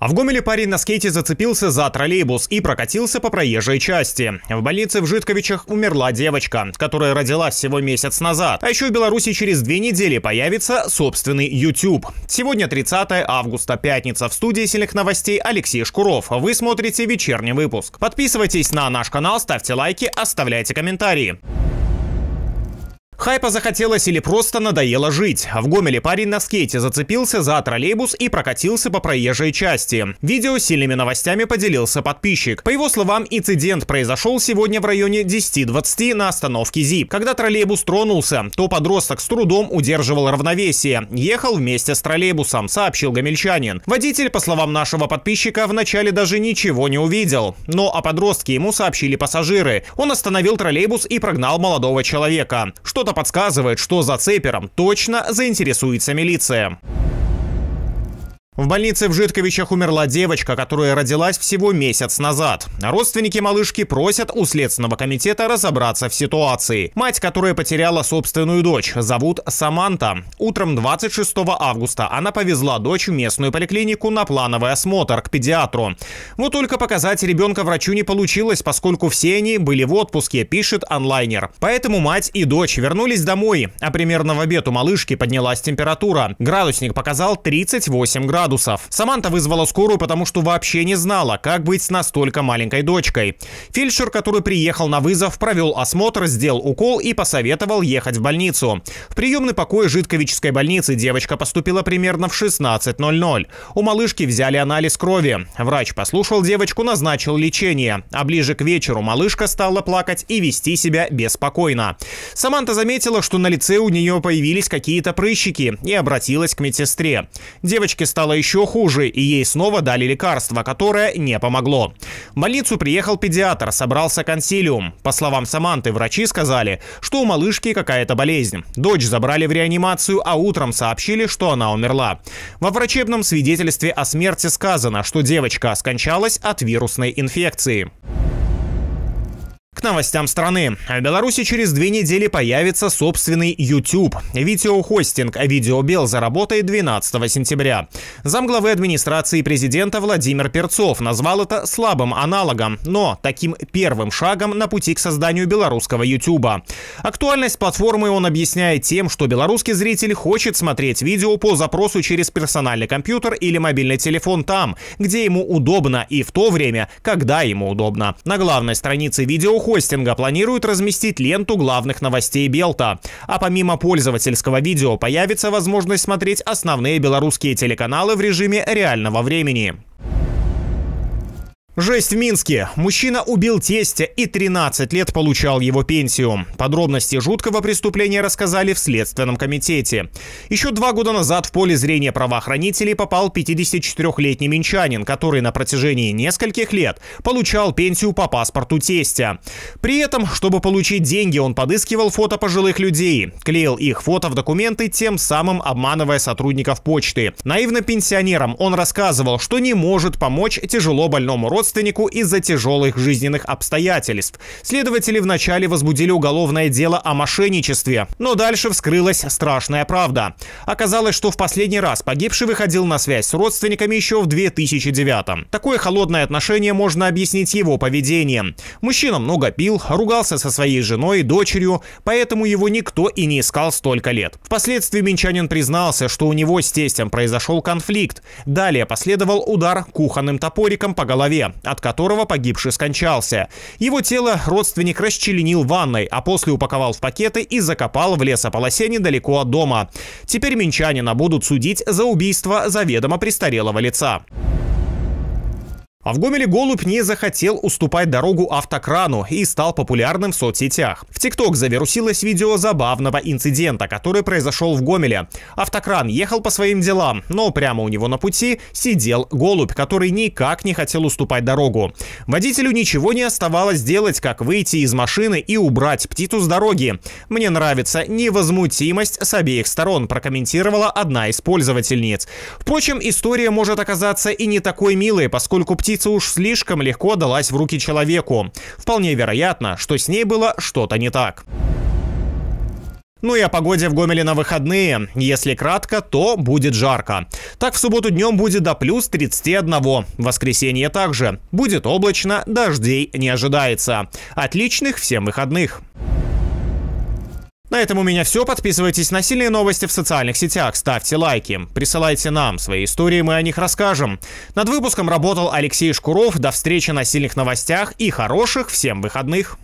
А в Гомеле парень на скейте зацепился за троллейбус и прокатился по проезжей части. В больнице в Житковичах умерла девочка, которая родилась всего месяц назад. А еще в Беларуси через две недели появится собственный YouTube. Сегодня 30 августа, пятница. В студии сильных новостей Алексей Шкуров. Вы смотрите вечерний выпуск. Подписывайтесь на наш канал, ставьте лайки, оставляйте комментарии. Хайпа захотелось или просто надоело жить. В Гомеле парень на скейте зацепился за троллейбус и прокатился по проезжей части. Видео сильными новостями поделился подписчик. По его словам, инцидент произошел сегодня в районе 10.20 на остановке ЗИП. Когда троллейбус тронулся, то подросток с трудом удерживал равновесие. Ехал вместе с троллейбусом, сообщил гомельчанин. Водитель, по словам нашего подписчика, вначале даже ничего не увидел. Но о подростке ему сообщили пассажиры. Он остановил троллейбус и прогнал молодого человека. Что-то что-то подсказывает, что за цепером точно заинтересуется милиция. В больнице в Житковичах умерла девочка, которая родилась всего месяц назад. Родственники малышки просят у Следственного комитета разобраться в ситуации. Мать, которая потеряла собственную дочь, зовут Саманта. Утром 26 августа она повезла дочь в местную поликлинику на плановый осмотр к педиатру. Вот только показать ребенка врачу не получилось, поскольку все они были в отпуске, пишет онлайнер. Поэтому мать и дочь вернулись домой, а примерно в обед у малышки поднялась температура. Градусник показал 38 градусов градусов. Саманта вызвала скорую, потому что вообще не знала, как быть с настолько маленькой дочкой. Фельдшер, который приехал на вызов, провел осмотр, сделал укол и посоветовал ехать в больницу. В приемный покой Житковической больницы девочка поступила примерно в 16.00. У малышки взяли анализ крови. Врач послушал девочку, назначил лечение. А ближе к вечеру малышка стала плакать и вести себя беспокойно. Саманта заметила, что на лице у нее появились какие-то прыщики и обратилась к медсестре. Девочке стало еще хуже, и ей снова дали лекарство, которое не помогло. В больницу приехал педиатр, собрался консилиум. По словам Саманты, врачи сказали, что у малышки какая-то болезнь. Дочь забрали в реанимацию, а утром сообщили, что она умерла. Во врачебном свидетельстве о смерти сказано, что девочка скончалась от вирусной инфекции новостям страны. В Беларуси через две недели появится собственный YouTube. Видеохостинг «Видеобел» заработает 12 сентября. Замглавы администрации президента Владимир Перцов назвал это слабым аналогом, но таким первым шагом на пути к созданию белорусского YouTube. Актуальность платформы он объясняет тем, что белорусский зритель хочет смотреть видео по запросу через персональный компьютер или мобильный телефон там, где ему удобно и в то время, когда ему удобно. На главной странице видеохостинга хостинга планируют разместить ленту главных новостей Белта. А помимо пользовательского видео появится возможность смотреть основные белорусские телеканалы в режиме реального времени. Жесть в Минске. Мужчина убил тестя и 13 лет получал его пенсию. Подробности жуткого преступления рассказали в Следственном комитете. Еще два года назад в поле зрения правоохранителей попал 54-летний минчанин, который на протяжении нескольких лет получал пенсию по паспорту тестя. При этом, чтобы получить деньги, он подыскивал фото пожилых людей, клеил их фото в документы, тем самым обманывая сотрудников почты. Наивно пенсионерам он рассказывал, что не может помочь тяжело больному родственнику родственнику из-за тяжелых жизненных обстоятельств. Следователи вначале возбудили уголовное дело о мошенничестве, но дальше вскрылась страшная правда. Оказалось, что в последний раз погибший выходил на связь с родственниками еще в 2009 Такое холодное отношение можно объяснить его поведением. Мужчина много пил, ругался со своей женой и дочерью, поэтому его никто и не искал столько лет. Впоследствии Минчанин признался, что у него с тестем произошел конфликт. Далее последовал удар кухонным топориком по голове от которого погибший скончался. Его тело родственник расчленил ванной, а после упаковал в пакеты и закопал в лесополосе недалеко от дома. Теперь минчанина будут судить за убийство заведомо престарелого лица. А в Гомеле голубь не захотел уступать дорогу автокрану и стал популярным в соцсетях. В ТикТок завирусилось видео забавного инцидента, который произошел в Гомеле. Автокран ехал по своим делам, но прямо у него на пути сидел голубь, который никак не хотел уступать дорогу. Водителю ничего не оставалось делать, как выйти из машины и убрать птицу с дороги. «Мне нравится невозмутимость с обеих сторон», прокомментировала одна из пользовательниц. Впрочем, история может оказаться и не такой милой, поскольку птица убийца уж слишком легко далась в руки человеку. Вполне вероятно, что с ней было что-то не так. Ну и о погоде в Гомеле на выходные. Если кратко, то будет жарко. Так в субботу днем будет до плюс 31. В воскресенье также. Будет облачно, дождей не ожидается. Отличных всем выходных. На этом у меня все. Подписывайтесь на сильные новости в социальных сетях, ставьте лайки, присылайте нам свои истории, мы о них расскажем. Над выпуском работал Алексей Шкуров. До встречи на сильных новостях и хороших всем выходных.